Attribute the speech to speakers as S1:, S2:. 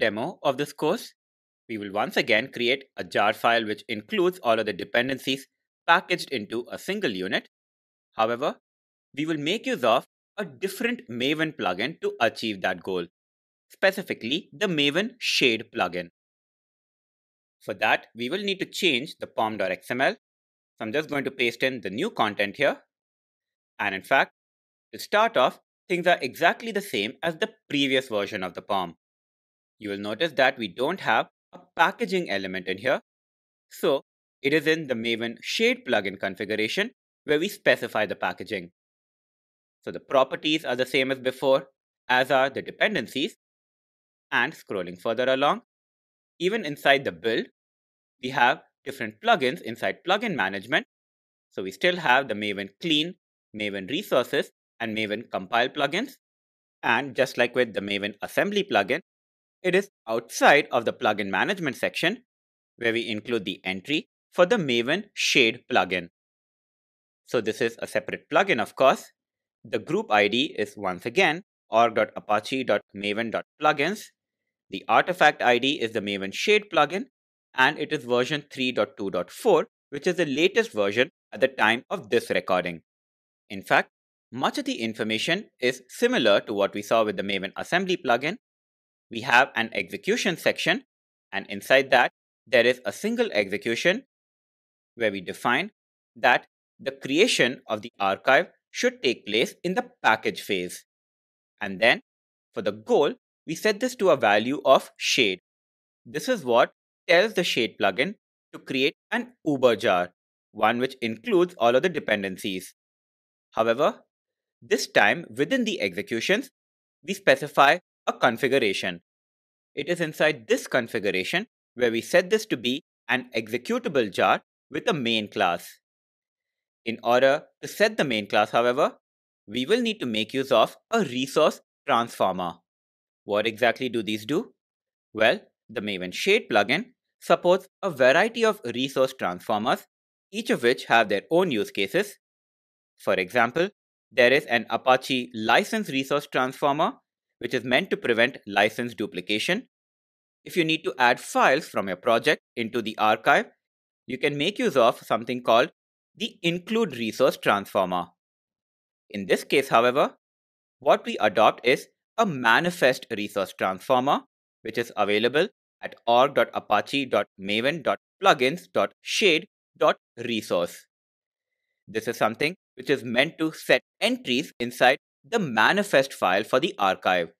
S1: demo of this course, we will once again create a jar file which includes all of the dependencies packaged into a single unit. However, we will make use of a different Maven plugin to achieve that goal, specifically the Maven Shade plugin. For that, we will need to change the pom.xml. So I'm just going to paste in the new content here. And in fact, to start off, things are exactly the same as the previous version of the POM you will notice that we don't have a packaging element in here. So it is in the Maven Shade plugin configuration where we specify the packaging. So the properties are the same as before, as are the dependencies. And scrolling further along, even inside the build, we have different plugins inside plugin management. So we still have the Maven Clean, Maven Resources, and Maven Compile plugins. And just like with the Maven Assembly plugin, it is outside of the plugin management section where we include the entry for the Maven Shade plugin. So this is a separate plugin, of course. The group ID is once again org.apache.maven.plugins. The artifact ID is the Maven Shade plugin, and it is version 3.2.4, which is the latest version at the time of this recording. In fact, much of the information is similar to what we saw with the Maven Assembly plugin, we have an execution section and inside that there is a single execution where we define that the creation of the archive should take place in the package phase. And then for the goal, we set this to a value of shade. This is what tells the shade plugin to create an Uber jar, one which includes all of the dependencies. However, this time within the executions, we specify a configuration. It is inside this configuration where we set this to be an executable jar with a main class. In order to set the main class, however, we will need to make use of a resource transformer. What exactly do these do? Well, the Maven Shade plugin supports a variety of resource transformers, each of which have their own use cases. For example, there is an Apache license resource transformer which is meant to prevent license duplication. If you need to add files from your project into the archive, you can make use of something called the include resource transformer. In this case, however, what we adopt is a manifest resource transformer, which is available at org.apache.maven.plugins.shade.resource. This is something which is meant to set entries inside the manifest file for the archive.